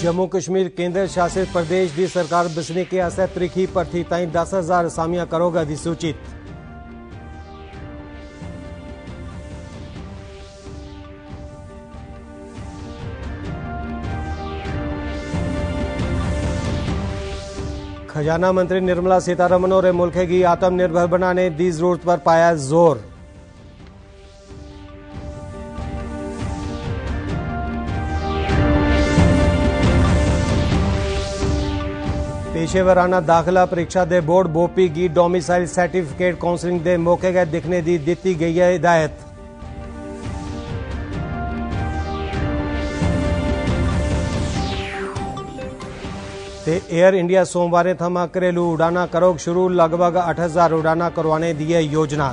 जम्मू कश्मीर केंद्र शासित प्रदेश की सरकार बसनीक आसे त्रिखी भर्ती तई दस हजार असामिया करोग अधिसूचित खजाना मंत्री निर्मला सीतारमन और मुल्खे की आत्मनिर्भर बनाने की जरूरत पर पाया जोर ਪੇਸ਼ੇਵਰਾਨਾ ਦਾਖਲਾ ਪ੍ਰੀਖਿਆ ਦੇ ਬੋਰਡ ਬੋਪੀ ਗੀ ਡੋਮਿਸਾਈਲ ਸਰਟੀਫਿਕੇਟ ਕਾਉਂਸਲਿੰਗ ਦੇ ਮੌਕੇ 'ਤੇ ਦਿਖਣੇ ਦੀ ਦਿੱਤੀ ਗਈ ਹੈ ਹਦਾਇਤ ਤੇ एयर ਇੰਡੀਆ ਸੋਮਵਾਰੇ थमा घरेलू ਉਡਾਨਾ ਕਰੋਗ ਸ਼ੁਰੂ ਲਗਭਗ 8000 ਉਡਾਨਾ ਕਰਵਾਣੇ ਦੀ ਹੈ ਯੋਜਨਾ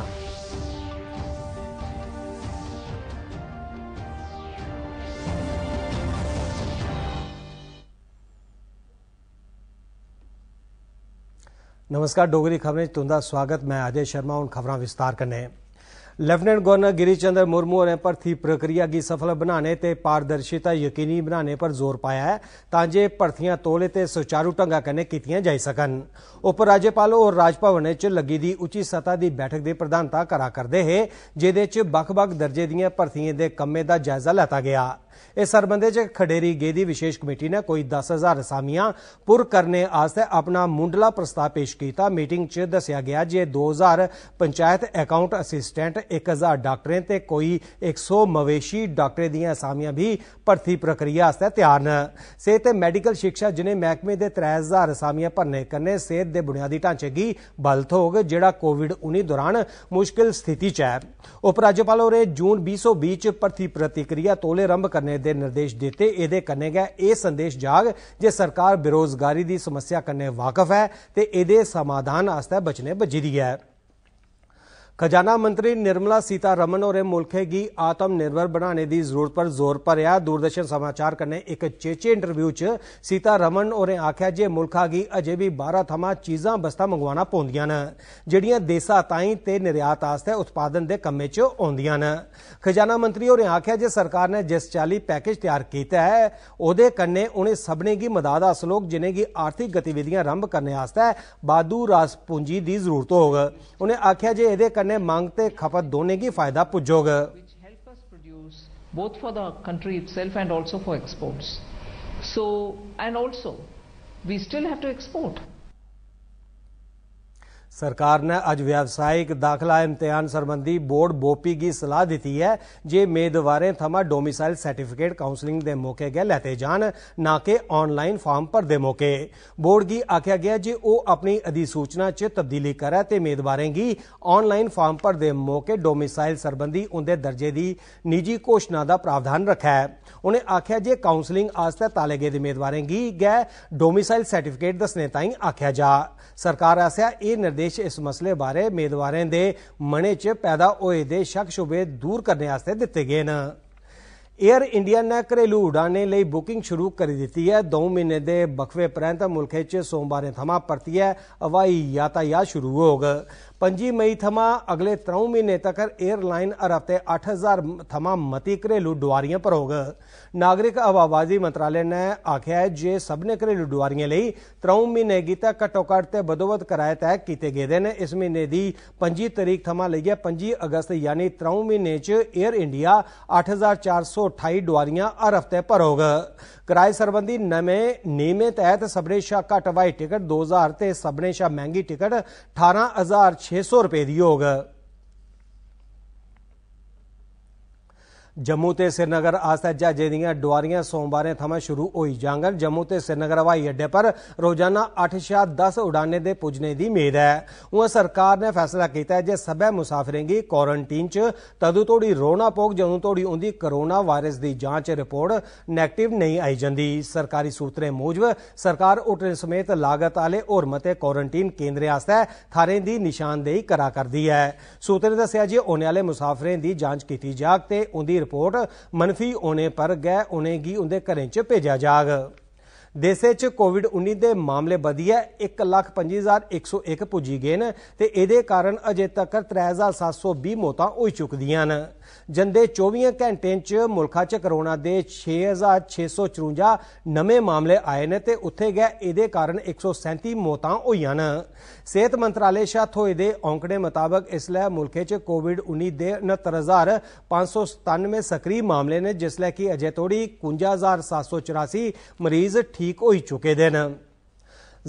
नमस्कार डोगरी खबरें तुंदा स्वागत मैं अजय शर्मा उन खबरां विस्तार कन्नै लेफ्टिनेंट गवर्नर गिरीचंद्र मुर्मू ने भर्ती प्रक्रिया की सफल बनाने ते पारदर्शिता यकीनी बनाने पर जोर पाया ऐ तां जे भर्थियां तौले ते सुचारू ढंगै कन्नै कीतियां जाई सकन उपराज्यपाल होर राजभवन च लग्गी दी उच्ची सतह दी बैठक दी प्रधानता करा करदे हे जेह्दे च बक्ख बक्ख दर्जे दिएं भर्थियें दे कम्मै दा जायजा लैता गेआ इस सरबंधै च खडेरी गेदी विशेष कमेटी ने कोई दस हजार असामियां पुर करने आस्तै अपना मुंडला प्रस्ताव पेश कीता मीटिंग च दस्सेआ गेआ जे दो हजार पंचैत अकाउंट असिस्टैंट 1000 ਡਾਕਟਰਾਂ ਤੇ ਕੋਈ 100 ਮਵੇਸ਼ੀ ਡਾਕਟਰੇ ਦੀਆਂ ਅਸਾਮੀਆਂ ਵੀ ਭਰਤੀ ਪ੍ਰਕਿਰਿਆ ਵਾਸਤੇ ਤਿਆਰ ਨੇ ਸਿਹਤ ਤੇ ਮੈਡੀਕਲ ਸਿੱਖਿਆ ਜਿਨੇ ਮਹਿਕਮੇ ਦੇ 3000 ਅਸਾਮੀਆਂ ਭਰਨੇ ਕਰਨੇ ਸਿਹਤ ਦੇ ਬੁਨਿਆਦੀ ਢਾਂਚੇ ਦੀ ਬਲਤ ਹੋਗ ਜਿਹੜਾ ਕੋਵਿਡ-19 ਦੌਰਾਨ ਮੁਸ਼ਕਿਲ ਸਥਿਤੀ ਚ ਹੈ ਉਪ ਰਾਜਪਾਲ ਹੋਰੇ ਜੂਨ 2020 ਵਿੱਚ ਭਰਤੀ ਪ੍ਰਤੀਕਿਰਿਆ ਤੋਲੇ ਰੰਭ ਕਰਨੇ ਦੇ ਨਿਰਦੇਸ਼ ਦਿੱਤੇ ਇਹਦੇ ਕਰਨੇ ਗਿਆ ਇਹ ਸੰਦੇਸ਼ ਜਾਗ ਜੇ ਸਰਕਾਰ ਬੇਰੋਜ਼ਗਾਰੀ ਦੀ ਸਮੱਸਿਆ ਕੰਨੇ ਵਾਕਫ ਹੈ ਤੇ ਇਹਦੇ ਸਮਾਧਾਨ ਵਾਸਤੇ ਬਚਨੇ ਬਜੀ ਦੀ ਹੈ ਖਜ਼ਾਨਾ ਮੰਤਰੀ ਨਿਰਮਲਾ ਸੀਤਾ ਰਮਨ ਹੋਰੇ ਮੁਲਕੇ ਗੀ ਆਤਮ ਨਿਰਭਰ ਬਣਾਣੇ ਦੀ ਜ਼ਰੂਰਤ ਪਰ ਜ਼ੋਰ ਭਰਿਆ ਦੂਰਦਰਸ਼ਨ ਸਮਾਚਾਰ ਕਰਨੇ ਇੱਕ ਚੇਚੇ ਇੰਟਰਵਿਊ ਚ ਸੀਤਾ ਰਮਨ ਹੋਰੇ ਆਖਿਆ ਜੇ ਮੁਲਖਾ ਗੀ ਅਜੇ ਵੀ 12 ਥਮਾ ਚੀਜ਼ਾਂ ਬਸਤਾ ਮੰਗਵਾਣਾ ਪਉਂਦੀਆਂ ਨੇ ਜਿਹੜੀਆਂ ਦੇਸਾ ਤਾਈ ਤੇ ਨਿਰਯਾਤ ਆਸਤੇ ਉਤਪਾਦਨ ਦੇ ਕੰਮੇ ਚ ਆਉਂਦੀਆਂ ਨੇ ਖਜ਼ਾਨਾ ਮੰਤਰੀ ਹੋਰੇ ਆਖਿਆ ਜੇ ਸਰਕਾਰ ਨੇ ਜਿਸ ਚਾਲੀ ਪੈਕੇਜ ਤਿਆਰ ਕੀਤਾ ਹੈ ਉਹਦੇ ਕੰਨੇ ਉਹਨੇ ਸਭਨੇ ਗੀ ਮਦਦ ਆਸ ਲੋਕ ਜਿਨੇ ਗੀ ਆਰਥਿਕ ਗਤੀਵਿਧੀਆਂ ਆਰੰਭ ਕਰਨੇ ਆਸਤੇ ਬਾਦੂ ਰਾਸ ਪੂੰਜੀ ਦੀ ਜ਼ਰੂਰਤ ਹੋਗਾ ਉਹਨੇ ਆਖਿਆ ਜੇ ਇਹਦੇ कने मांगते खपत धोने की फायदा पुजोग both for the country itself and also for exports so and also we still have to export ਸਰਕਾਰ ਨੇ ਅੱਜ ਵਿਵਸਾਇਕ ਦਾਖਲਾ ਇਮਤਿਹਾਨ ਸੰਬੰਧੀ ਬੋਰਡ ਬੋਪੀ ਦੀ ਸਲਾਹ ਦਿੱਤੀ ਹੈ ਜੇ ਮੇਦਵਾਰੇ ਥਮਾ ਡੋਮਿਸਾਈਲ ਸਰਟੀਫਿਕੇਟ ਕਾਉਂਸਲਿੰਗ ਦੇ ਮੌਕੇ ਗਏ ਲੈਤੇ ਜਾਣ ਨਾ ਕਿ ਆਨਲਾਈਨ ਫਾਰਮ ਪਰ ਦੇ ਮੌਕੇ ਬੋਰਡ ਦੀ ਆਖਿਆ ਗਿਆ ਜੇ ਉਹ ਆਪਣੀ ਅਧਿਸੂਚਨਾ ਚ ਤਬਦੀਲੀ ਕਰੇ ਤੇ ਮੇਦਵਾਰੇ ਦੀ ਆਨਲਾਈਨ ਫਾਰਮ ਪਰ ਦੇ ਮੌਕੇ ਡੋਮਿਸਾਈਲ ਸੰਬੰਧੀ ਉਹਦੇ ਦਰਜੇ ਦੀ ਨਿੱਜੀ ਕੋਸ਼ਨਾ ਦਾ ਪ੍ਰਾਵਧਾਨ ਰੱਖਿਆ ਹੈ ਉਹਨੇ ਆਖਿਆ ਜੇ ਕਾਉਂਸਲਿੰਗ ਆਸਤੇ ਤਾਲੇ ਗਏ ਮੇਦਵਾਰੇ ਦੀ ਗਏ ਡੋਮਿਸਾਈਲ ਸਰਟੀਫਿਕੇਟ ਦੱਸਣੇ ਤਾਈਂ ਆਖਿਆ ਜਾ ਸਰਕਾਰ ਆਸਿਆ ਇਹ ਨਿਰਦੇਸ਼ अध्यादेश इस मसले बारै मेदवारें दे मनै च पैदा होए दे शक शुबे दूर करने आस्तै दित्ते गे न एयर इंडिया ने घरेलू उड़ानें लेई बुकिंग शुरू करी दित्ती ऐ द'ऊं म्हीने दे वक्फे परैंत मुल्खै च सोमवारें थमां परतियै हवाई यातायात शुरू होग पं'जी मई थमां अगले त्र'ऊं म्हीनें तक्कर एयरलाइन हर हफ्ते अट्ठ हजार थमां मती घरेलू डोआरियें पर होग ਨਾਗਰਿਕ ਆਵਾਜ਼ੀ ਮੰਤਰਾਲੇ ਨੇ ਆਖਿਆ ਹੈ ਜੇ ਸਭ ਨੇ ਘਰੇਲੂ ਡੁਆਰੀਆਂ ਲਈ 3 ਮਹੀਨੇ ਕੀਤਾ ਘਟੋ ਘਟ ਤੇ ਬਦੋਬਦ ਕਰਾਇਆ ਤੈਅ ਕੀਤੇ ਗਏ ਨੇ ਇਸ ਮਹੀਨੇ ਦੀ 25 ਤਰੀਕ ਥਮਾ ਲਈ ਹੈ 25 ਅਗਸਤ ਯਾਨੀ 3 ਮਹੀਨੇ 'ਚ 에ਅਰ ਇੰਡੀਆ 8428 ਡੁਆਰੀਆਂ ਹਰ ਹਫ਼ਤੇ ਭਰੋਗ ਕਿਰਾਏ ਸਰਬੰਧੀ ਨਵੇਂ ਨੀਮੇ ਤਹਿਤ ਸਬਨੇਸ਼ਾ ਘਟਵਾਈ ਟਿਕਟ 2000 ਤੇ ਸਬਨੇਸ਼ਾ ਮਹਿੰਗੀ ਟਿਕਟ 18600 ਰੁਪਏ ਦੀ ਹੋਗਾ ਜੰਮੂ ਤੇ ਸ੍ਰੀਨਗਰ ਆਸਤਾ ਜਹਾਜ਼ੇ ਦੀਆਂ ਡਵਾਰੀਆਂ ਸੋਮਵਾਰੇ ਥਾਂ ਸ਼ੁਰੂ ਹੋਈ ਜਾਂਗਨ ਜੰਮੂ ਤੇ ਸ੍ਰੀਨਗਰ ਹਵਾਈ ਅੱਡੇ ਪਰ ਰੋਜ਼ਾਨਾ 8 ਸ਼ਾ 10 ਉਡਾਨੇ ਦੇ ਪੁੱਜਨੇ ਦੀ ਉਮੀਦ ਹੈ ਉਹ ਸਰਕਾਰ ਨੇ ਫੈਸਲਾ ਕੀਤਾ ਹੈ ਜੇ ਸਭੇ ਮੁਸਾਫਰਿੰਗੀ ਕੁਆਰੰਟਾਈਨ ਚ ਤਦੋਂ ਤੋੜੀ ਰੋਣਾ ਪੋਗ ਜਦੋਂ ਤੋੜੀ ਉਹਦੀ ਕਰੋਨਾ ਵਾਇਰਸ ਦੀ ਜਾਂਚ ਰਿਪੋਰਟ ਨੈਗੇਟਿਵ ਨਹੀਂ ਆਈ ਜਾਂਦੀ ਸਰਕਾਰੀ ਸੂਤਰੇ ਮੋਜਵ ਸਰਕਾਰ ਉਟਰੇ ਸਮੇਤ ਲਾਗਤ ਵਾਲੇ ਹੋਰ ਮਤੇ ਕੁਆਰੰਟਾਈਨ ਕੇਂਦਰੇ ਆਸਤਾ ਥਾਰੇ ਦੀ ਨਿਸ਼ਾਨਦੇਹੀ ਕਰਾ ਕਰਦੀ ਹੈ ਸੂਤਰੇ ਦੱਸਿਆ ਜੇ ਉਹਨੇ ਵਾਲੇ ਮੁਸਾਫਰਾਂ ਦੀ ਜਾਂਚ ਕੀਤੀ ਜਾਗ ਤੇ ਉਹਦੀ ਰਿਪੋਰਟ ਮੰਨਫੀ ਹੋਣੇ ਪਰ ਗਏ ਉਹਨੇ ਕੀ ਉਹਦੇ ਘਰੇ ਚ ਭੇਜਿਆ ਜਾਗ ਦੇਸੇ ਚ ਕੋਵਿਡ-19 ਦੇ ਮਾਮਲੇ ਵਧਿਆ 1,25,101 ਪੁੱਜੀ ਗਏ ਨੇ ਤੇ ਇਹਦੇ ਕਾਰਨ ਅਜੇ ਤੱਕ 3,720 ਮੌਤਾਂ ਹੋ ਚੁੱਕੀਆਂ ਨੇ ਜੰਦੇ 24 ਘੰਟੇ 'ਚ ਮੁਲਕਾ 'ਚ ਕਰੋਨਾ ਦੇ 6654 ਨਵੇਂ ਮਾਮਲੇ ਆਏ ਨੇ ਤੇ ਉੱਥੇ ਗਿਆ ਇਹਦੇ ਕਾਰਨ 137 ਮੌਤਾਂ ਹੋਈਆਂ ਨੇ ਸਿਹਤ ਮੰਤਰਾਲੇ ਸ਼ਾਤ ਹੋਏ ਦੇ ਔਂਕੜੇ ਮੁਤਾਬਕ ਇਸ ਲਈ ਮੁਲਕੇ 'ਚ ਕੋਵਿਡ-19 ਦੇ 69597 ਸਕਰੀ ਮਾਮਲੇ ਨੇ ਜਿਸ ਲਈ ਕਿ ਅਜੇ ਤੋੜੀ 51784 ਮਰੀਜ਼ ਠੀਕ ਹੋਈ ਚੁੱਕੇ ਦੇ ਨੇ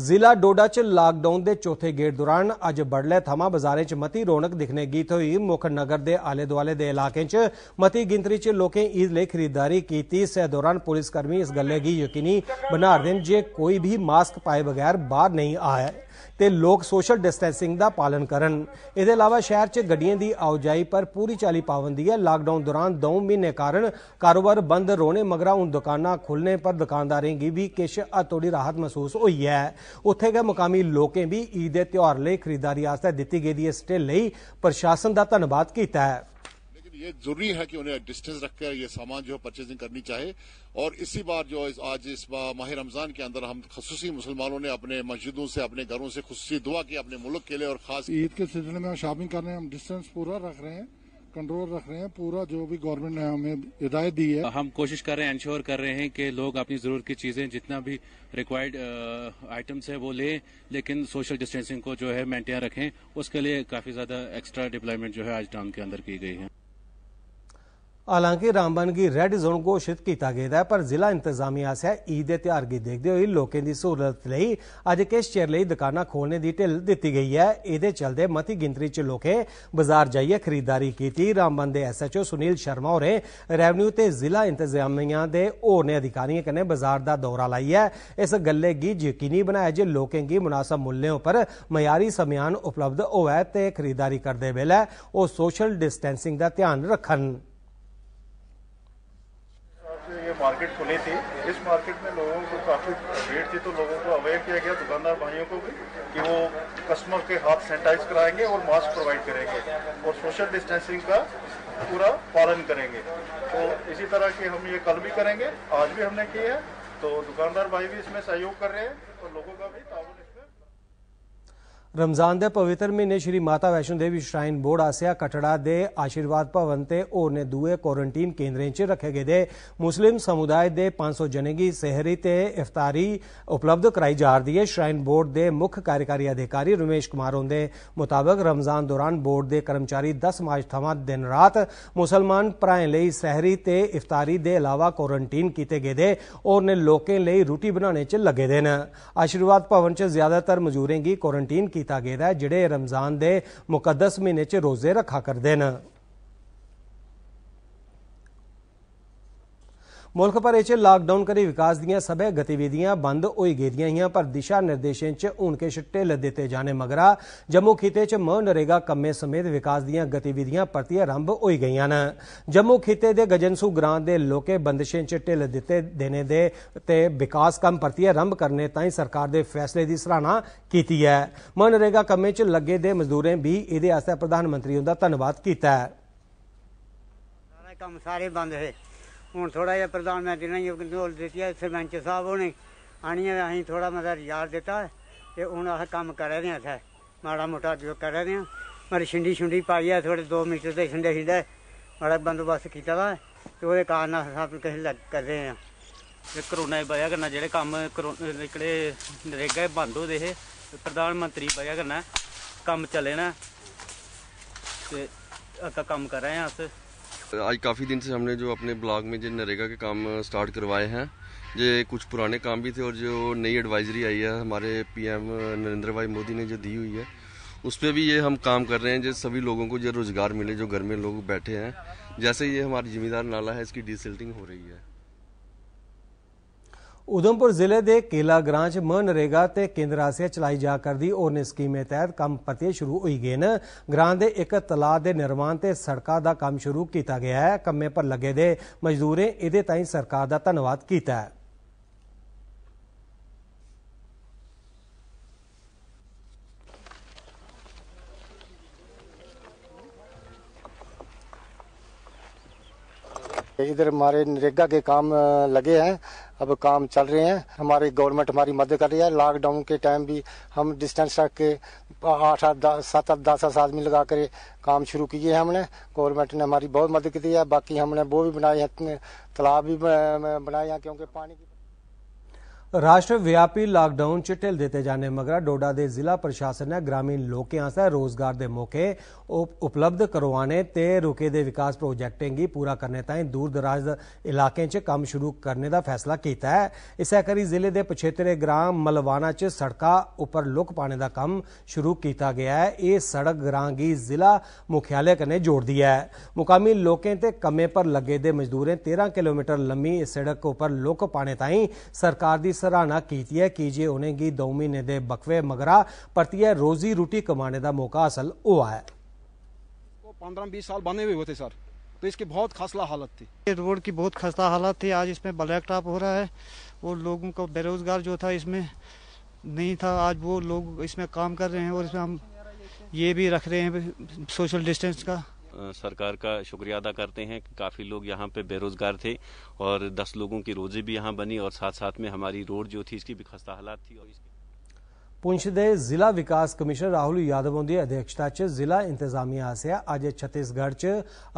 ਜ਼ਿਲ੍ਹਾ ਡੋਡਾ 'ਚ ਲਾਕਡਾਊਨ ਦੇ ਚੌਥੇ ਗੇੜ ਦੌਰਾਨ ਅੱਜ ਬੜਲੇ ਥਾਮਾ ਬਾਜ਼ਾਰੇ 'ਚ ਮਤੀ ਰੌਣਕ ਦਿਖਨੇ ਗੀਤ ਹੋਈ ਮੁੱਖ ਨਗਰ ਦੇ ਆਲੇ-ਦੁਆਲੇ ਦੇ ਇਲਾਕੇ 'ਚ ਮਤੀ ਗਿਣਤੀ 'ਚ ਲੋਕੇ ਈਦ ਲਈ ਖਰੀਦਦਾਰੀ ਕੀਤੀ ਸੇ ਦੌਰਾਨ ਪੁਲਿਸ ਕਰਮੀ ਇਸ ਗੱਲੇ ਗੀ ਯਕੀਨੀ ਬਣਾ ਦੇਣ ਜੇ ਕੋਈ ਵੀ ਮਾਸਕ ਪਾਏ ਬਗੈਰ ਬਾਹਰ ਨਹੀਂ ਆਇਆ ਤੇ ਲੋਕ ਸੋਸ਼ਲ ਡਿਸਟੈਂਸਿੰਗ ਦਾ ਪਾਲਣ ਕਰਨ ਇਹਦੇ ਇਲਾਵਾ ਸ਼ਹਿਰ 'ਚ ਗੱਡੀਆਂ ਦੀ ਆਉਜਾਈ ਪਰ ਪੂਰੀ ਚਾਲੀ ਪਾਬੰਦੀ ਹੈ ਲਾਕਡਾਊਨ ਦੌਰਾਨ 2 ਮਹੀਨੇ ਕਾਰਨ ਕਾਰੋਬਾਰ ਬੰਦ ਰੋਣੇ ਮਗਰਾ ਹੁਣ ਦੁਕਾਨਾਂ ਖੁੱਲਣੇ ਪਰ ਦੁਕਾਨਦਾਰਾਂ ਦੀ ਵੀ ਕਿਛ ਅਤੋੜੀ ਰਾਹਤ ਮਹਿਸੂਸ ਹੋਈ ਹੈ ਉੱਥੇ ਗਏ ਮੁਕਾਮੀ ਲੋਕੇ ਵੀ ਈਦ ਦੇ ਤਿਉਹਾਰ ਲਈ ਖਰੀਦਦਾਰੀ ਆਸਤੇ ਦਿੱਤੀ ਗਈ ਦੀ ਇਸ ਲਈ ਪ੍ਰਸ਼ਾਸਨ ਦਾ ਧੰਨਵਾਦ ਕੀਤਾ ਹੈ ये जरूरी है कि उन्हें डिस्टेंस रखकर ये सामान जो है परचेजिंग करनी चाहिए और इसी बार जो इस आज इस माह रमजान के अंदर हम खसूसी मुसलमानों ने अपने मस्जिदों से अपने घरों से खसूसी दुआ की अपने मुल्क के लिए और खास ईद के सिलसिले में शॉपिंग कर रहे हैं हम डिस्टेंस पूरा रख रहे हैं कंट्रोल रख रहे हैं पूरा जो भी गवर्नमेंट ने हमें हिदायत दी है हम कोशिश कर रहे हैं इंश्योर कर रहे हैं कि लोग अपनी जरूरत की चीजें जितना भी रिक्वायर्ड आइटम्स है वो लें लेकिन सोशल डिस्टेंसिंग को जो है मेंटेन रखें उसके लिए काफी ज्यादा एक्स्ट्रा डिप्लॉयमेंट जो है आज टाउन के अंदर की गई है ਹਾਲਾਂਕਿ ਰਾਮਬਨ ਦੀ ਰੈੱਡ ਜ਼ੋਨ ਘੋਸ਼ਿਤ ਕੀਤਾ ਗਿਆ ਹੈ ਪਰ ਜ਼ਿਲ੍ਹਾ ਇੰਤਜ਼ਾਮੀਆ ਸੇ ਈਦ ਦੇ ਤਿਉਹਾਰ ਕੀ ਦੇਖਦੇ ਹੋਏ ਲੋਕਾਂ ਦੀ ਸਹੂਲਤ ਲਈ ਅੱਜ ਕਿਸ ਚਿਰ ਲਈ ਦੁਕਾਨਾਂ ਖੋਲ੍ਹਣ ਦੀ ਢਿੱਲ ਦਿੱਤੀ ਗਈ ਹੈ ਇਹਦੇ ਚਲਦੇ ਮਤੀ ਗਿਣਤੀ ਚ ਲੋਕੇ ਬਾਜ਼ਾਰ ਜਾਈਏ ਖਰੀਦਦਾਰੀ ਕੀਤੀ ਰਾਮਬਨ ਦੇ ਐਸਐਚਓ ਸੁਨੀਲ ਸ਼ਰਮਾ ਹੋਰੇ ਰੈਵਨਿਊ ਤੇ ਜ਼ਿਲ੍ਹਾ ਇੰਤਜ਼ਾਮੀਆ ਦੇ ਹੋਰ ਨੇ ਅਧਿਕਾਰੀਆਂ ਕਨੇ ਬਾਜ਼ਾਰ ਦਾ ਦੌਰਾ ਲਾਈ ਹੈ ਇਸ ਗੱਲੇ ਕੀ ਯਕੀਨੀ ਬਣਾਇਆ ਜੇ ਲੋਕਾਂ ਕੀ ਮੁਨਾਸਬ ਮੁੱਲਿਆਂ ਉਪਰ ਮਿਆਰੀ ਸਮਾਨ ਉਪਲਬਧ ਹੋਵੇ ਤੇ ਖਰੀਦਦਾਰੀ ਕਰਦੇ ਵੇਲੇ ਉਹ ਸੋਸ਼ਲ ਡਿਸਟੈਂਸਿੰਗ ਦਾ ਧਿਆਨ ਰੱਖਣ मार्केट खुली थी इस मार्केट में लोगों को काफ़ी भीड़ थी तो लोगों को अवेयर किया गया दुकानदार भाइयों को भी कि वो कस्टमर के हाथ सैनिटाइज कराएंगे और मास्क प्रोवाइड करेंगे और सोशल डिस्टेंसिंग का पूरा पालन करेंगे तो इसी तरह के हम ये कल भी करेंगे आज भी हमने किए हैं तो दुकानदार भाई भी इसमें सहयोग कर रहे हैं और तो लोगों का भी ਰਮਜ਼ਾਨ ਦੇ ਪਵਿੱਤਰ ਮਹੀਨੇ ਸ਼੍ਰੀ ਮਾਤਾ ਵੈਸ਼ਨੋ ਦੇਵੀ ਸ਼ਰਾਈਨ ਬੋਰਡ ਆਸਿਆ ਕਟੜਾ ਦੇ ਆਸ਼ੀਰਵਾਦ ਭਵਨ ਤੇ ਹੋਰ ਨੇ ਦੂਏ ਕੁਆਰੰਟਾਈਨ ਕੇਂਦਰਾਂ 'ਚ ਰੱਖੇ ਗਏ ਦੇ ਮੁਸਲਿਮ ਸਮੁਦਾਇ ਦੇ 500 ਜਨੇਗੀ ਸਹਿਰੀ ਤੇ ਇਫਤਾਰੀ ਉਪਲਬਧ ਕਰਾਈ ਜਾ ਰਹੀ ਹੈ ਸ਼ਰਾਈਨ ਬੋਰਡ ਦੇ ਮੁੱਖ ਕਾਰਜਕਾਰੀ ਅਧਿਕਾਰੀ ਰਮੇਸ਼ ਕੁਮਾਰ ਹੁੰਦੇ ਮੁਤਾਬਕ ਰਮਜ਼ਾਨ ਦੌਰਾਨ ਬੋਰਡ ਦੇ ਕਰਮਚਾਰੀ 10 ਮਾਰਚ ਤੋਂ ਦਿਨ ਰਾਤ ਮੁਸਲਮਾਨ ਭਰਾਏ ਲਈ ਸਹਿਰੀ ਤੇ ਇਫਤਾਰੀ ਦੇ ਇਲਾਵਾ ਕੁਆਰੰਟਾਈਨ ਕੀਤੇ ਗਏ ਦੇ ਹੋਰ ਨੇ ਲੋਕਾਂ ਲਈ ਰੋਟੀ ਬਣਾਉਣੇ 'ਚ ਲੱਗੇ ਦੇ ਨੇ ਆਸ਼ੀਰਵਾਦ ਭਵਨ 'ਚ ਜ਼ਿਆਦਾਤਰ ਮਜ਼ਦੂਰਾਂ ਦੀ ਕੁਆਰੰਟਾਈਨ ਕੀਤਾ ਗਿਆ ਹੈ ਜਿਹੜੇ ਰਮਜ਼ਾਨ ਦੇ ਮੁਕੱਦਸ ਮਹੀਨੇ 'ਚ ਰੋਜ਼ੇ ਰੱਖਾ ਕਰਦੇ ਨੇ ਮੁਲਕ ਭਰ ਵਿੱਚ ਲਾਕਡਾਊਨ ਕਰੀ ਵਿਕਾਸ ਦੀਆਂ ਸਭੇ ਗਤੀਵਿਧੀਆਂ ਬੰਦ ਹੋਈ ਗਈਆਂ ਹੀਆਂ ਪਰ ਦਿਸ਼ਾ ਨਿਰਦੇਸ਼ਾਂ 'ਚ ਕੇ ਛਿੱਟੇ ਦਿੱਤੇ ਜਾਣੇ ਮਗਰਾ ਜੰਮੂ ਖੇਤੇ 'ਚ ਮਨਰੇਗਾ ਕੰਮੇ ਸਮੇਤ ਵਿਕਾਸ ਦੀਆਂ ਗਤੀਵਿਧੀਆਂ ਪਰਤੀ ਆਰੰਭ ਹੋਈ ਗਈਆਂ ਹਨ ਜੰਮੂ ਖੇਤੇ ਦੇ ਗਜਨਸੂ ਗ੍ਰਾਂ ਦੇ ਲੋਕੇ ਬੰਦਸ਼ਾਂ 'ਚ ਢਿੱਲ ਦਿੱਤੇ ਦੇਣੇ ਦੇ ਤੇ ਵਿਕਾਸ ਕੰਮ ਪਰਤੀ ਆਰੰਭ ਕਰਨੇ ਹੀ ਸਰਕਾਰ ਦੇ ਫੈਸਲੇ ਦੀ ਸਰਾਹਨਾ ਕੀਤੀ ਹੈ ਮਨਰੇਗਾ ਕੰਮੇ 'ਚ ਲੱਗੇ ਦੇ ਮਜ਼ਦੂਰਾਂ ਵੀ ਇਹਦੇ ਆਸਤੇ ਪ੍ਰਧਾਨ ਮੰਤਰੀ ਹੁੰਦਾ ਧੰਨਵਾਦ ਕੀਤਾ ਹੈ ਕੰਮ ਸਾਰੇ ਬੰਦ ਹੋਏ ਹੁਣ ਥੋੜਾ ਜਿਹਾ ਪ੍ਰਧਾਨ ਮੈਂ ਦਿਨਾਂ ਹੀ ਯੋਗਦਾਨ ਦਿੱਤੀ ਸਰਪੰਚ ਸਾਹਿਬ ਉਹਨੇ ਆਣੀਆਂ ਅਸੀਂ ਥੋੜਾ ਮਦਦ ਯਾਰ ਦਿੱਤਾ ਤੇ ਹੁਣ ਆਹ ਕੰਮ ਕਰ ਰਹੇ ਹਾਂ ਸਾ ਮਾੜਾ ਮੋਟਾ ਜੋ ਕਰ ਰਹੇ ਹਾਂ ਮਰ ਛਿੰਡੀ ਛੁੰਡੀ ਪਾਈ ਆ ਥੋੜੇ 2 ਮੀਟਰ ਦੇ ਛਿੰਡੇ ਛਿੰਡੇ ਮਾੜਾ ਬੰਦੋਬਸਤ ਕੀਤਾ ਵਾ ਤੇ ਉਹਦੇ ਕਾਰਨ ਸਾਫ ਕਿਸੇ ਲੱਗ ਕਰ ਰਹੇ ਹਾਂ ਤੇ ਕਰੋਨਾ ਹੀ ਬਾਇਆ ਕਰਨਾ ਜਿਹੜੇ ਕੰਮ ਨਿਕਲੇ ਨਰੇਗਾ ਬੰਦ ਹੋ ਦੇ ਇਹ ਪ੍ਰਧਾਨ ਮੰਤਰੀ ਬਾਇਆ ਕਰਨਾ ਕੰਮ ਚੱਲੇ ਨਾ ਤੇ ਅੱਗਾ ਕੰਮ ਕਰ ਰਹੇ ਹਾਂ ਅਸੀਂ आज काफ़ी दिन से हमने जो अपने ब्लॉग में जो नरेगा के काम स्टार्ट करवाए हैं ये कुछ पुराने काम भी थे और जो नई एडवाइजरी आई है हमारे पीएम नरेंद्र भाई मोदी ने जो दी हुई है उस पर भी ये हम काम कर रहे हैं जो सभी लोगों को जो रोज़गार मिले जो घर में लोग बैठे हैं जैसे ये हमारी जिम्मेदार नाला है इसकी डिसल्टिंग हो रही है ਉਦਮਪੁਰ ਜ਼ਿਲ੍ਹੇ ਦੇ ਕੇਲਾ ਗ੍ਰਾਂਚ ਮਨਰੇਗਾ ਤੇ ਕੇਂਦਰ ਆਸਿਆ ਚਲਾਈ ਜਾ ਕਰਦੀ ਉਹਨੇ ਸਕੀਮੇ ਤਹਿਤ ਕੰਮ ਪਰਤੇ ਸ਼ੁਰੂ ਹੋਈ ਗਏ ਨੇ ਗ੍ਰਾਂ ਦੇ ਇੱਕ ਤਲਾਅ ਦੇ ਨਿਰਮਾਣ ਤੇ ਸੜਕਾਂ ਦਾ ਕੰਮ ਸ਼ੁਰੂ ਕੀਤਾ ਗਿਆ ਹੈ ਕੰਮੇ ਪਰ ਲੱਗੇ ਦੇ ਮਜ਼ਦੂਰੇ ਇਹਦੇ ਤਾਈਂ ਸਰਕਾਰ ਦਾ ਧੰਨਵਾਦ ਕੀਤਾ ਹੈ ਇਧਰ ਮਾਰੇ ਨਰੇਗਾ के ਕੰਮ लगे ਹੈ अब काम चल रहे हैं हमारी गवर्नमेंट हमारी मदद कर रही है लॉकडाउन के टाइम भी हम डिस्टेंस रख के आठ आठ सात आठ दस दस आदमी लगा कर काम शुरू किए हैं हमने गवर्नमेंट ने हमारी बहुत मदद की है बाकी हमने वो भी बनाए हैं तालाब भी बनाए हैं क्योंकि पानी ਰਾਸ਼ਟਰ ਵਿਆਪੀ ਲਾਕਡਾਊਨ ਚ ਢਿੱਲ ਦਿੱਤੇ ਜਾਣੇ ਮਗਰਾ ਡੋਡਾ ਦੇ ਜ਼ਿਲ੍ਹਾ ਪ੍ਰਸ਼ਾਸਨ ਨੇ ਗ੍ਰਾਮੀਣ ਲੋਕਾਂ ਆਸਤੇ ਰੋਜ਼ਗਾਰ ਦੇ ਮੌਕੇ ਉਪਲਬਧ ਕਰਵਾਣੇ ਤੇ ਰੁਕੇ ਦੇ ਵਿਕਾਸ ਪ੍ਰੋਜੈਕਟਾਂ ਗੀ ਪੂਰਾ ਕਰਨੇ ਤਾਂ ਦੂਰ ਦਰਾਜ ਇਲਾਕਿਆਂ ਚ ਕੰਮ ਸ਼ੁਰੂ ਕਰਨੇ ਦਾ ਫੈਸਲਾ ਕੀਤਾ ਹੈ ਇਸੇ ਕਰੀ ਜ਼ਿਲ੍ਹੇ ਦੇ ਪਛੇਤਰੇ ਗ੍ਰਾਮ ਮਲਵਾਨਾ ਚ ਸੜਕਾ ਉੱਪਰ ਲੋਕ ਪਾਣੇ ਦਾ ਕੰਮ ਸ਼ੁਰੂ ਕੀਤਾ ਗਿਆ ਹੈ ਇਹ ਸੜਕ ਗ੍ਰਾਂਗੀ ਜ਼ਿਲ੍ਹਾ ਮੁਖਿਆਲੇ ਕਨੇ ਜੋੜਦੀ ਹੈ ਮੁਕਾਮੀ ਲੋਕਾਂ ਤੇ ਕੰਮੇ ਪਰ ਲੱਗੇ ਦੇ ਮਜ਼ਦੂਰਾਂ 13 ਕਿਲੋਮੀਟਰ ਲੰਮੀ ਇਸ ਸੜਕ ਉੱਪਰ ਲੋਕ ਪਾਣੇ ਤਾਂ ਸਰਕਾਰ ਦੀ सराहना की है की जे उ'नेंगी दो महीने के बकवे मगरा परतियै रोजी रुट्टी कमाने का मौका हासिल हुआ है पंद्रह बीस साल बने हुए होते सर तो इसकी बहुत खसला हालत थी रोड की बहुत खस्ता हालत थी आज इसमें ब्लैक टॉप हो रहा है और लोगों को बेरोजगार जो था इसमें नहीं था आज वो लोग इसमें काम कर रहे हैं और इसमें हम ये भी रख रहे हैं सोशल डिस्टेंस का सरकार का शुक्रिया अदा करते हैं कि काफ़ी लोग यहाँ पे बेरोज़गार थे और दस लोगों की रोज़ी भी यहाँ बनी और साथ साथ में हमारी रोड जो थी इसकी भी खस्ता हालात थी और इसकी ਪੁੰਛ ਦੇ ਜ਼ਿਲ੍ਹਾ ਵਿਕਾਸ ਕਮਿਸ਼ਨਰ ਰਾਹੁਲ ਯਾਦਵੋਂ ਦੀ ਅਧਿਕਸ਼ਤਾ 'ਚ ਜ਼ਿਲ੍ਹਾ ਇੰਤਜ਼ਾਮੀਆ ਆਸਿਆ ਅੱਜ ਛੱਤੀਸਗੜ੍ਹ 'ਚ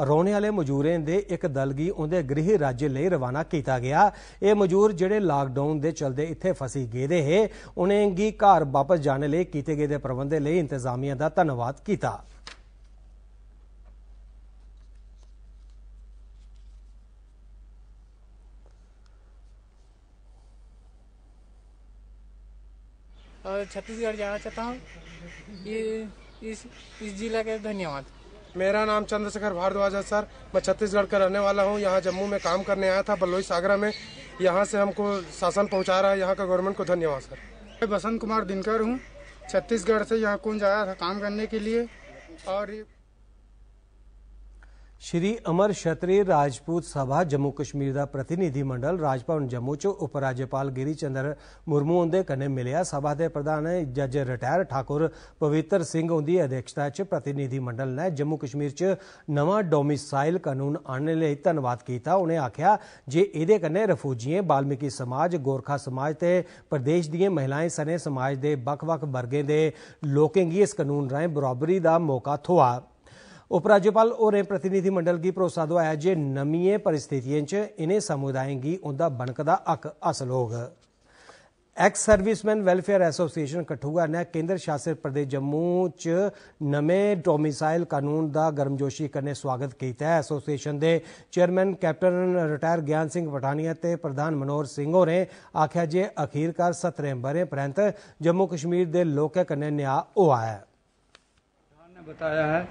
ਰੋਣੇ ਵਾਲੇ ਮਜ਼ਦੂਰਾਂ ਦੇ ਇੱਕ ਦਲਗੀ ਉਹਦੇ ਗ੍ਰਹਿ ਰਾਜ ਲਈ ਰਵਾਨਾ ਕੀਤਾ ਗਿਆ ਇਹ ਮਜ਼ਦੂਰ ਜਿਹੜੇ ਲਾਕਡਾਊਨ ਦੇ ਚਲਦੇ ਇੱਥੇ ਫਸੀ ਗਏ ਦੇ ਹੈ ਉਹਨਾਂ ਦੀ ਘਰ ਵਾਪਸ ਜਾਣ ਲਈ ਕੀਤੇ ਗਏ ਦੇ ਪ੍ਰਬੰਧ ਲਈ ਇੰਤਜ਼ਾਮੀਆ ਦਾ ਧੰਨਵਾਦ ਕੀਤਾ और छत्तीसगढ़ जाना चाहता हूँ इस इस जिला के धन्यवाद मेरा नाम चंद्रशेखर भारद्वाज है सर मैं छत्तीसगढ़ का रहने वाला हूँ यहाँ जम्मू में काम करने आया था बल्लोई सागरा में यहाँ से हमको शासन पहुँचा रहा है यहाँ का गवर्नमेंट को धन्यवाद सर मैं बसंत कुमार दिनकर हूँ छत्तीसगढ़ से यहाँ कुंज आया था काम करने के लिए और ਸ਼੍ਰੀ ਅਮਰ ਸ਼ਤਰੀ ਰਾਜਪੂਤ ਸਭਾ ਜੰਮੂ ਕਸ਼ਮੀਰ ਦਾ ਪ੍ਰਤੀਨਿਧੀ ਮੰਡਲ ਰਾਜਪਾਲ ਜੰਮੂ ਚ ਉਪ ਰਾਜਪਾਲ ਗਿਰੀ ਚੰਦਰ ਮੁਰਮੂ ਹੁੰਦੇ ਕਨੇ ਮਿਲਿਆ ਸਭਾ ਦੇ ਪ੍ਰਧਾਨ ਜੱਜ ਰਿਟਾਇਰ ਠਾਕੁਰ ਪਵਿੱਤਰ ਸਿੰਘ ਹੁੰਦੀ ਅਧਿਕਸ਼ਤਾ ਚ ਪ੍ਰਤੀਨਿਧੀ ਮੰਡਲ ਨੇ ਜੰਮੂ ਕਸ਼ਮੀਰ ਚ ਨਵਾਂ ਡੋਮਿਸਾਈਲ ਕਾਨੂੰਨ ਆਣਨ ਲਈ ਧੰਨਵਾਦ ਕੀਤਾ ਉਹਨੇ ਆਖਿਆ ਜੇ ਇਹਦੇ ਕਨੇ ਰਫੂਜੀਏ ਬਾਲਮੀਕੀ ਸਮਾਜ ਗੋਰਖਾ ਸਮਾਜ ਤੇ ਪ੍ਰਦੇਸ਼ ਦੀਆਂ ਮਹਿਲਾਵਾਂ ਸਨੇ ਸਮਾਜ ਦੇ ਵੱਖ-ਵੱਖ ਵਰਗੇ ਦੇ ਲੋਕਾਂ ਇਸ ਕਾਨੂੰਨ ਰਾਹੀਂ ਬਰਾਬਰੀ ਦਾ ਮੌਕਾ ਥੋਆ ਉਪ ਰਾਜਪਾਲ ਹੋਰੇ ਪ੍ਰਤੀਨਿਧੀ ਮੰਡਲ ਕੀ ਭਰੋਸਾ ਦਵਾਇਆ ਜੇ ਨਮੀਏ ਪਰਿਸਥਿਤੀਆਂ 'ਚ ਇਨੇ ਸਮੁਦਾਇਾਂ ਦੀ ਉਹਦਾ ਬਣਕਦਾ ਅਕ ਅਸਲ ਹੋਗ ex serviceman welfare association Kathua ਨੇ ਕੇਂਦਰ ਸ਼ਾਸਿਤ ਪ੍ਰਦੇਸ਼ ਜੰਮੂ 'ਚ ਨਵੇਂ ਡੋਮਿਸਾਈਲ ਕਾਨੂੰਨ ਦਾ ਗਰਮਜੋਸ਼ੀ ਕਰਨੇ ਸਵਾਗਤ ਕੀਤਾ ਐਸੋਸੀਏਸ਼ਨ ਦੇ ਚੇਅਰਮੈਨ ਕੈਪਟਨ ਰਿਟਾਇਰ ਗਿਆਨ ਸਿੰਘ ਪਟਾਨੀਆ ਤੇ ਪ੍ਰਧਾਨ ਮਨੋਰ ਸਿੰਘ ਹੋਰੇ ਆਖਿਆ ਜੇ ਅਖੀਰਕਾਰ 17 ਬਰੇ ਪ੍ਰੰਤ ਜੰਮੂ ਕਸ਼ਮੀਰ ਦੇ ਲੋਕਾਂ ਕਨੇ ਨਿਆ ਹੋਇਆ ਹੈ ਨੇ ਬਤਾਇਆ ਹੈ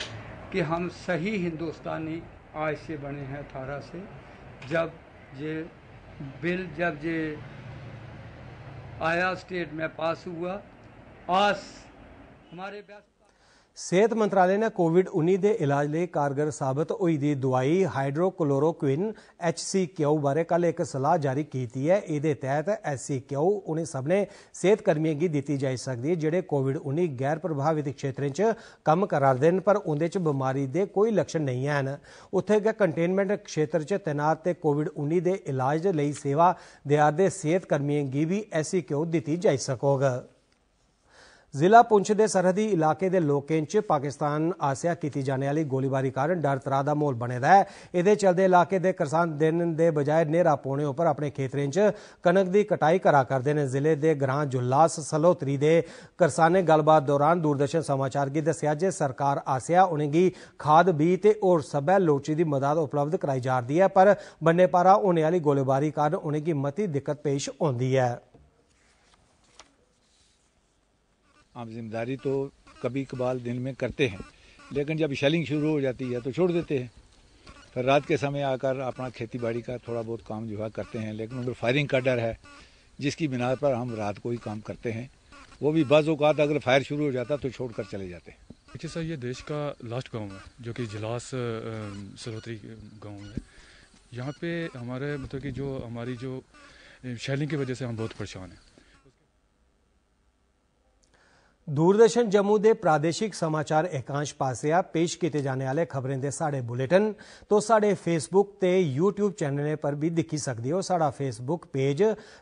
कि हम सही हिंदुस्तानी आज से बने हैं अठारह से जब ये बिल जब ये आया स्टेट में पास हुआ आज हमारे पास ਸਿਹਤ ਮੰਤਰਾਲੇ ਨੇ ਕੋਵਿਡ-19 ਦੇ ਇਲਾਜ ਲਈ ਕਾਰਗਰ ਸਾਬਤ ਹੋਈ ਦੀ ਦਵਾਈ ਹਾਈਡਰੋਕਲੋਰੋਕੁਇਨ HCQ ਬਾਰੇ ਕੱਲ ਇੱਕ ਸਲਾਹ ਜਾਰੀ ਕੀਤੀ ਹੈ ਇਹਦੇ ਤਹਿਤ HCQ ਉਹਨੇ ਸਭਨੇ ਸਿਹਤ ਕਰਮੀਆਂ ਦੀ ਦਿੱਤੀ ਜਾ ਸਕਦੀ ਹੈ ਜਿਹੜੇ ਕੋਵਿਡ-19 ਗੈਰ ਪ੍ਰਭਾਵਿਤ ਖੇਤਰਾਂ 'ਚ ਕੰਮ ਰਹੇ ਨੇ ਪਰ ਉਹਦੇ 'ਚ ਬਿਮਾਰੀ ਦੇ ਕੋਈ ਲੱਛਣ ਨਹੀਂ ਹਨ ਉੱਥੇ ਗਏ ਕੰਟੇਨਮੈਂਟ ਖੇਤਰ 'ਚ ਤੈਨਾਤ ਤੇ ਕੋਵਿਡ-19 ਦੇ ਇਲਾਜ ਲਈ ਸੇਵਾ ਦੇ ਆਦੇ ਸਿਹਤ ਕਰਮੀਆਂ ਦੀ ਵੀ HCQ ਦਿੱਤੀ ਜਾ ਸਕੋਗਾ ਜ਼ਿਲ੍ਹਾ ਪੁੰਛ ਦੇ ਸਰਹੱਦੀ ਇਲਾਕੇ ਦੇ ਲੋਕਾਂ 'ਚ ਪਾਕਿਸਤਾਨ ਆਸਿਆ ਕੀਤੀ ਜਾਣੇ ਵਾਲੀ ਗੋਲੀਬਾਰੀ ਕਾਰਨ ਡਰ ਤਰਾ ਦਾ ਬਣੇ ਬਣੇਦਾ ਹੈ ਇਹਦੇ ਚਲਦੇ ਇਲਾਕੇ ਦੇ ਕਿਸਾਨ ਦਿਨ ਦੇ ਬਜਾਏ ਨੇਰਾ ਪੋਣੇ ਉੱਪਰ ਆਪਣੇ ਖੇਤਰੇ 'ਚ ਕਣਕ ਦੀ ਕਟਾਈ ਕਰਾ ਕਰਦੇ ਨੇ ਜ਼ਿਲ੍ਹੇ ਦੇ ਗ੍ਰਾਂ ਜੁਲਾਸ ਸਲੋਤਰੀ ਦੇ ਕਿਸਾਨੇ ਗੱਲਬਾਤ ਦੌਰਾਨ ਦੂਰਦਰਸ਼ਨ ਸਮਾਚਾਰ ਕੀ ਦੱਸਿਆ ਜੇ ਸਰਕਾਰ ਆਸਿਆ ਦੀ ਖਾਦ ਬੀ ਤੇ ਹੋਰ ਸਭੈ ਲੋਚੀ ਦੀ ਮਦਦ ਉਪਲਬਧ ਕਰਾਈ ਜਾ ਰਹੀ ਹੈ ਪਰ ਬੰਨੇ ਪਾਰਾ ਹੋਣੇ ਵਾਲੀ ਗੋਲੀਬਾਰੀ ਕਾਰਨ ਦੀ ਮਤੀ ਦਿੱਕਤ ਪੇਸ਼ ਆਉਂਦੀ ਹੈ आप जिम्मेदारी तो कभी कभाल दिन में करते हैं लेकिन जब शेलिंग शुरू हो जाती है तो छोड़ देते हैं फिर रात के समय आकर अपना खेती बाड़ी का थोड़ा बहुत काम जो है करते हैं लेकिन उधर फायरिंग का डर है जिसकी बिना पर हम रात को ही काम करते हैं वो भी बाज़ अवत अगर फायर शुरू हो जाता तो छोड़ कर चले जाते हैं अच्छा सर ये देश का लास्ट गांव है जो कि जलास सलोत्री गांव है यहाँ पे हमारे मतलब कि जो हमारी जो शैलिंग की वजह से हम बहुत परेशान हैं दूरदर्शन जम्मू के प्रादेशिक समाचार एकांश पास पेश किए जाने જાને खबरें दे साढ़े बुलेटिन तो साढ़े फेसबुक ते यूट्यूब चैनल पर भी दिखी सकदे हो साढ़ा Facebook page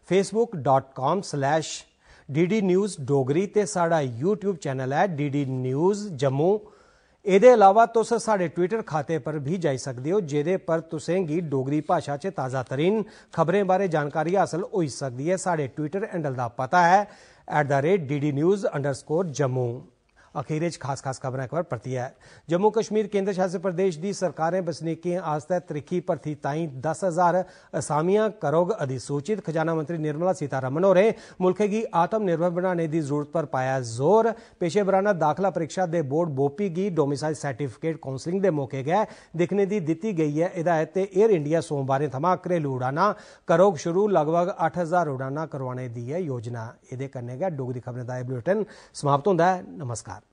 Facebook dot com slash D D news Dogri ते साढ़ा यूट्यूब चैनल है डी डी न्यूज़ जम्मू एदे अलावा तुस साढ़े ट्विटर खाते पर भी जाई सकदे हो जेदे पर गी डोगरी भाषा च ताज़ा तरीन खबरें बारे जानकारी हासिल होई सकदी है साढ़े ट्विटर हैंडल दा पता है at the rate DD News underscore Jammu. अखीरे च खास खास खबरें अखबार परतियै जम्मू कश्मीर केंद्र शासित प्रदेश दी सरकारें बसनीकें आस्तै त्रिक्खी भर्थी ताईं दस हजार असामियां करोग अधिसूचित खजाना मंत्री निर्मला सीतारमण होरें मुल्खै गी आत्मनिर्भर बनाने दी जरूरत पर पाया जोर पेशेवराना दाखला परीक्षा दे बोर्ड बोपी गी डोमिसाइल सर्टिफिकेट काउंसलिंग दे मौके गै दिक्खने दी दित्ती गेई ऐ हिदायत ते एयर इंडिया सोमवारें थमां घरेलू उड़ानां करोग शुरू लगभग अट्ठ हजार उड़ानां करोआने दी ऐ योजना एह्दे कन्नै गै डोगरी खबरें दा एह् बुलेटिन समाप्त होंदा ऐ नमस्कार